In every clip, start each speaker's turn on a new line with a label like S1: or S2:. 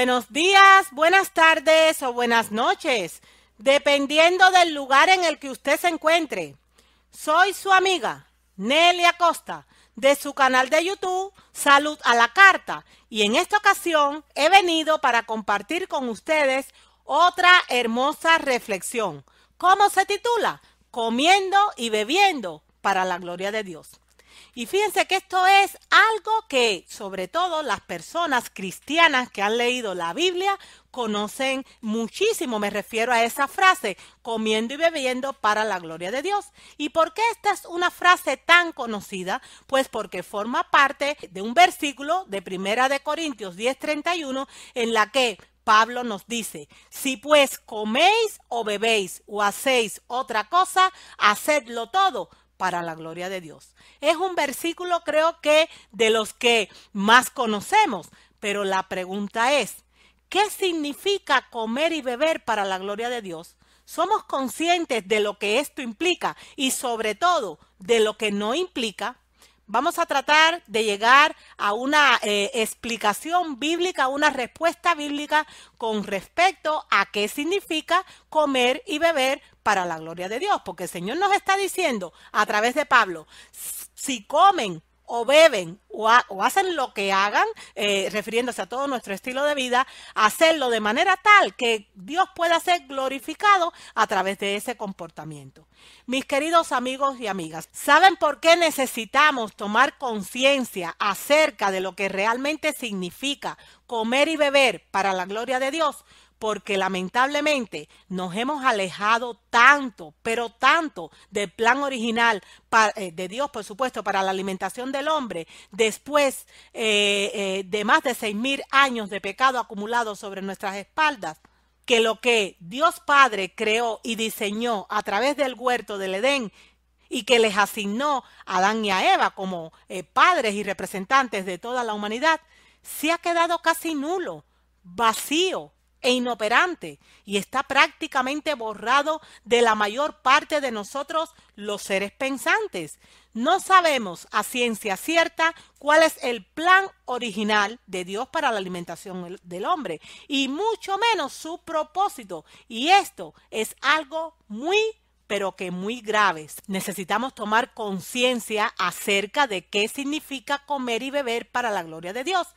S1: buenos días, buenas tardes o buenas noches, dependiendo del lugar en el que usted se encuentre. Soy su amiga Nelly Acosta de su canal de YouTube Salud a la Carta y en esta ocasión he venido para compartir con ustedes otra hermosa reflexión. ¿Cómo se titula? Comiendo y bebiendo para la gloria de Dios. Y fíjense que esto es algo que sobre todo las personas cristianas que han leído la Biblia conocen muchísimo. Me refiero a esa frase, comiendo y bebiendo para la gloria de Dios. ¿Y por qué esta es una frase tan conocida? Pues porque forma parte de un versículo de Primera de Corintios 10:31 en la que Pablo nos dice, si pues coméis o bebéis o hacéis otra cosa, hacedlo todo para la gloria de Dios. Es un versículo creo que de los que más conocemos, pero la pregunta es, ¿qué significa comer y beber para la gloria de Dios? ¿Somos conscientes de lo que esto implica y sobre todo de lo que no implica? Vamos a tratar de llegar a una eh, explicación bíblica, una respuesta bíblica con respecto a qué significa comer y beber para la gloria de Dios, porque el Señor nos está diciendo a través de Pablo, si comen o beben o, hacen lo que hagan, eh, refiriéndose a todo nuestro estilo de vida, hacerlo de manera tal que Dios pueda ser glorificado a través de ese comportamiento. Mis queridos amigos y amigas, ¿saben por qué necesitamos tomar conciencia acerca de lo que realmente significa comer y beber para la gloria de Dios? porque lamentablemente nos hemos alejado tanto, pero tanto del plan original eh, de Dios, por supuesto, para la alimentación del hombre, después eh, eh, de más de seis mil años de pecado acumulado sobre nuestras espaldas, que lo que Dios Padre creó y diseñó a través del huerto del Edén y que les asignó a Adán y a Eva como padres y representantes de toda la humanidad, se ha quedado casi nulo, vacío, e inoperante y está prácticamente borrado de la mayor parte de nosotros los seres pensantes. No sabemos a ciencia cierta cuál es el plan original de Dios para la alimentación del hombre y mucho menos su propósito. Y esto es algo muy pero que muy graves. Necesitamos tomar conciencia acerca de qué significa comer y beber para la gloria de Dios,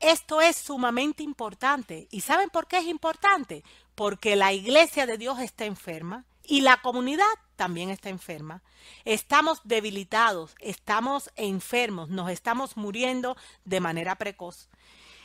S1: esto es sumamente importante. ¿Y saben por qué es importante? Porque la iglesia de Dios está enferma y la comunidad también está enferma. Estamos debilitados, estamos enfermos, nos estamos muriendo de manera precoz.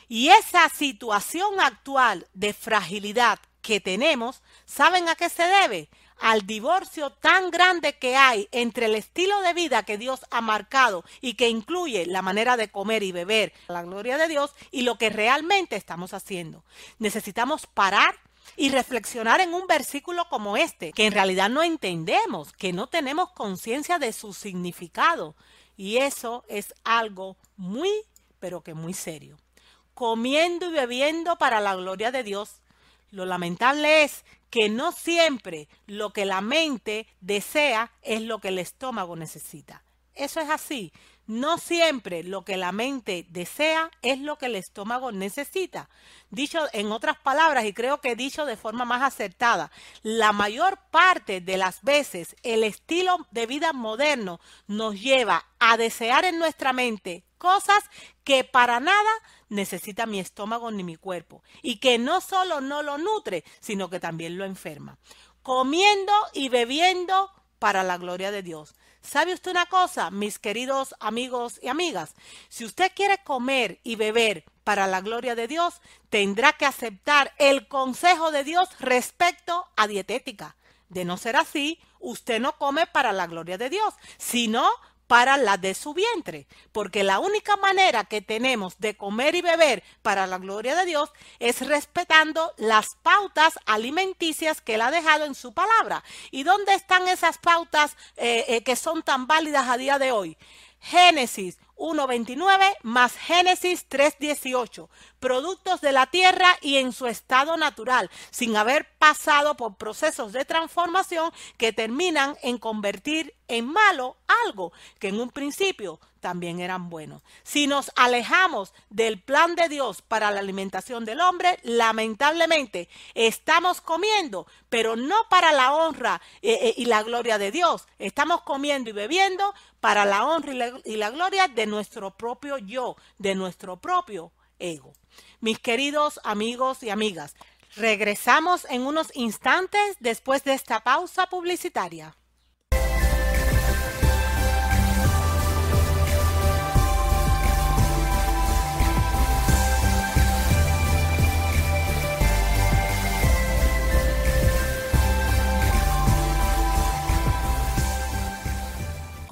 S1: Y esa situación actual de fragilidad que tenemos, ¿saben a qué se debe? Al divorcio tan grande que hay entre el estilo de vida que Dios ha marcado y que incluye la manera de comer y beber la gloria de Dios y lo que realmente estamos haciendo. Necesitamos parar y reflexionar en un versículo como este, que en realidad no entendemos, que no tenemos conciencia de su significado. Y eso es algo muy, pero que muy serio. Comiendo y bebiendo para la gloria de Dios lo lamentable es que no siempre lo que la mente desea es lo que el estómago necesita. Eso es así. No siempre lo que la mente desea es lo que el estómago necesita. Dicho en otras palabras, y creo que dicho de forma más acertada, la mayor parte de las veces el estilo de vida moderno nos lleva a desear en nuestra mente cosas que para nada necesita mi estómago ni mi cuerpo y que no solo no lo nutre, sino que también lo enferma. Comiendo y bebiendo para la gloria de Dios. ¿Sabe usted una cosa, mis queridos amigos y amigas? Si usted quiere comer y beber para la gloria de Dios, tendrá que aceptar el consejo de Dios respecto a dietética. De no ser así, usted no come para la gloria de Dios, sino para la de su vientre, porque la única manera que tenemos de comer y beber para la gloria de Dios es respetando las pautas alimenticias que Él ha dejado en su palabra. ¿Y dónde están esas pautas eh, eh, que son tan válidas a día de hoy? Génesis 1.29 más Génesis 3.18 productos de la tierra y en su estado natural, sin haber pasado por procesos de transformación que terminan en convertir en malo algo que en un principio también eran buenos. Si nos alejamos del plan de Dios para la alimentación del hombre, lamentablemente estamos comiendo, pero no para la honra eh, eh, y la gloria de Dios. Estamos comiendo y bebiendo para la honra y la, gloria de nuestro propio yo, de nuestro propio ego mis queridos amigos y amigas. Regresamos en unos instantes después de esta pausa publicitaria.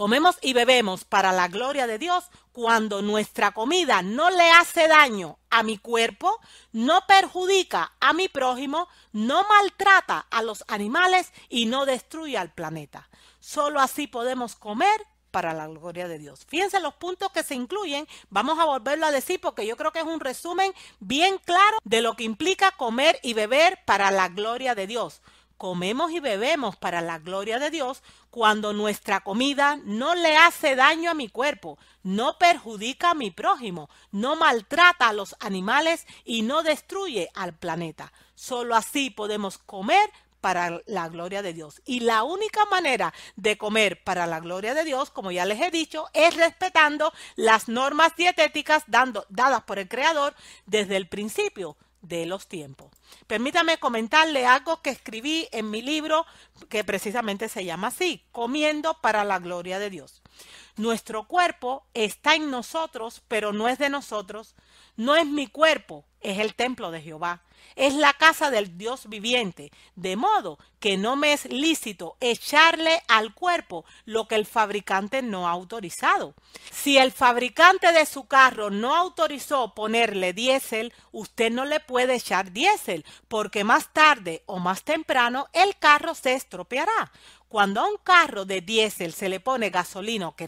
S1: Comemos y bebemos para la gloria de Dios cuando nuestra comida no le hace daño a mi cuerpo, no perjudica a mi prójimo, no maltrata a los animales y no destruye al planeta. Solo así podemos comer para la gloria de Dios. Fíjense los puntos que se incluyen, vamos a volverlo a decir porque yo creo que es un resumen bien claro de lo que implica comer y beber para la gloria de Dios comemos y bebemos para la gloria de Dios cuando nuestra comida no le hace daño a mi cuerpo, no perjudica a mi prójimo, no maltrata a los animales y no destruye al planeta. Solo así podemos comer para la gloria de Dios. Y la única manera de comer para la gloria de Dios, como ya les he dicho, es respetando las normas dietéticas dadas por el Creador desde el principio de los tiempos. Permítame comentarle algo que escribí en mi libro que precisamente se llama así, Comiendo para la Gloria de Dios. Nuestro cuerpo está en nosotros, pero no es de nosotros. No es mi cuerpo, es el templo de Jehová. Es la casa del Dios viviente. De modo que no me es lícito echarle al cuerpo lo que el fabricante no ha autorizado. Si el fabricante de su carro no autorizó ponerle diésel, usted no le puede echar diésel, porque más tarde o más temprano el carro se estropeará. Cuando a un carro de diésel se le pone gasolina, Querocene,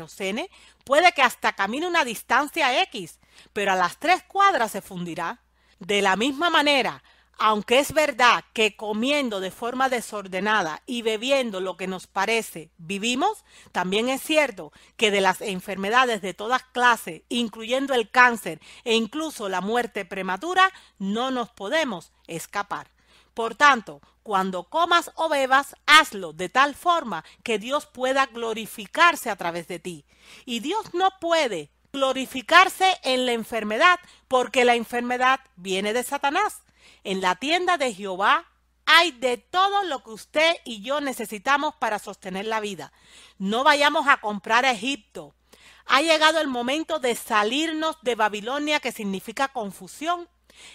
S1: querosene, puede que hasta camine una distancia X, pero a las tres cuadras se fundirá. De la misma manera, aunque es verdad que comiendo de forma desordenada y bebiendo lo que nos parece vivimos, también es cierto que de las enfermedades de todas clases, incluyendo el cáncer e incluso la muerte prematura, no nos podemos escapar. Por tanto, cuando comas o bebas, hazlo de tal forma que Dios pueda glorificarse a través de ti. Y Dios no puede glorificarse en la enfermedad, porque la enfermedad viene de Satanás. En la tienda de Jehová hay de todo lo que usted y yo necesitamos para sostener la vida. No vayamos a comprar a Egipto. Ha llegado el momento de salirnos de Babilonia, que significa confusión,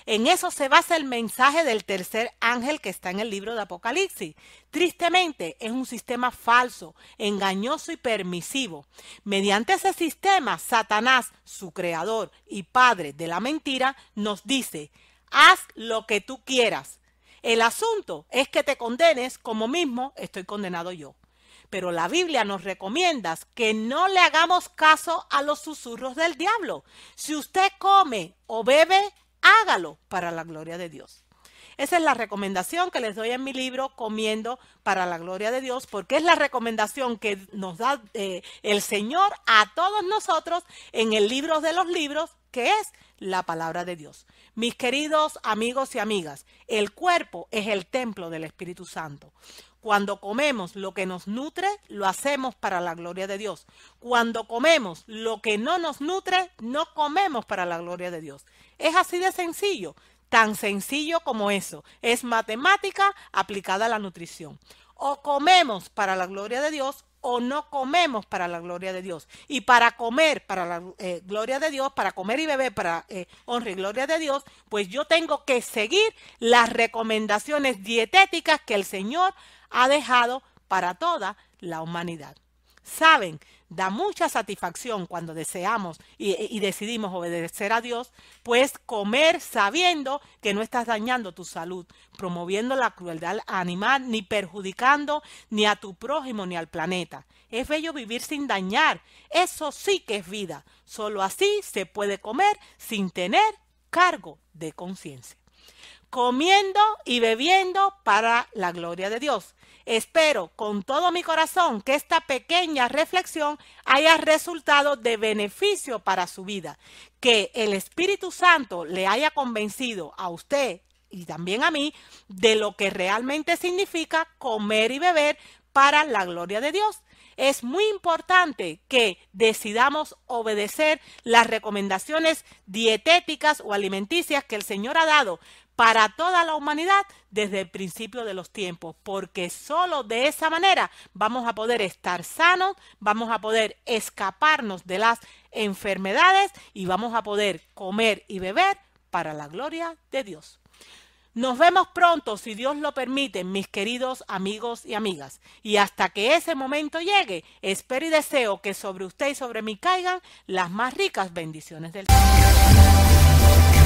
S1: en eso se basa el mensaje del tercer ángel que está en el libro de Apocalipsis. Tristemente, es un sistema falso, engañoso y permisivo. Mediante ese sistema, Satanás, su creador y padre de la mentira, nos dice, haz lo que tú quieras. El asunto es que te condenes como mismo estoy condenado yo. Pero la Biblia nos recomienda que no le hagamos caso a los susurros del diablo. Si usted come o bebe, hágalo para la gloria de Dios. Esa es la recomendación que les doy en mi libro Comiendo para la Gloria de Dios, porque es la recomendación que nos da eh, el Señor a todos nosotros en el libro de los libros, que es la palabra de Dios. Mis queridos amigos y amigas, el cuerpo es el templo del Espíritu Santo. Cuando comemos lo que nos nutre, lo hacemos para la gloria de Dios. Cuando comemos lo que no nos nutre, no comemos para la gloria de Dios. Es así de sencillo, tan sencillo como eso. Es matemática aplicada a la nutrición. O comemos para la gloria de Dios o no comemos para la gloria de Dios. Y para comer para la eh, gloria de Dios, para comer y beber para honrar eh, honra y gloria de Dios, pues yo tengo que seguir las recomendaciones dietéticas que el Señor ha dejado para toda la humanidad. Saben, da mucha satisfacción cuando deseamos y, decidimos obedecer a Dios, pues comer sabiendo que no estás dañando tu salud, promoviendo la crueldad animal, ni perjudicando ni a tu prójimo ni al planeta. Es bello vivir sin dañar, eso sí que es vida, solo así se puede comer sin tener cargo de conciencia. Comiendo y bebiendo para la gloria de Dios Espero con todo mi corazón que esta pequeña reflexión haya resultado de beneficio para su vida, que el Espíritu Santo le haya convencido a usted y también a mí de lo que realmente significa comer y beber para la gloria de Dios. Es muy importante que decidamos obedecer las recomendaciones dietéticas o alimenticias que el Señor ha dado para toda la humanidad desde el principio de los tiempos, porque solo de esa manera vamos a poder estar sanos, vamos a poder escaparnos de las enfermedades y vamos a poder comer y beber para la gloria de Dios. Nos vemos pronto, si Dios lo permite, mis queridos amigos y amigas. Y hasta que ese momento llegue, espero y deseo que sobre usted y sobre mí caigan las más ricas bendiciones del Señor.